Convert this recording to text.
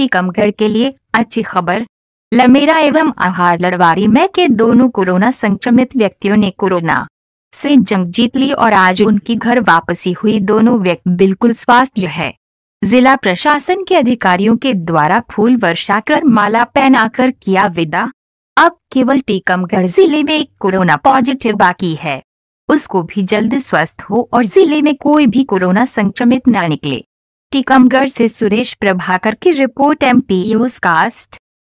टीकमगढ़ के लिए अच्छी खबर लमेरा एवं आहार लड़वारी में के दोनों कोरोना संक्रमित व्यक्तियों ने कोरोना से जंग जीत ली और आज उनकी घर वापसी हुई दोनों व्यक्ति बिल्कुल स्वास्थ्य है जिला प्रशासन के अधिकारियों के द्वारा फूल वर्षा कर माला पहनाकर किया विदा अब केवल टीकमगढ़ जिले में एक कोरोना पॉजिटिव बाकी है उसको भी जल्द स्वस्थ हो और जिले में कोई भी कोरोना संक्रमित न निकले टीकमगढ़ से सुरेश प्रभाकर की रिपोर्ट एमपी पी कास्ट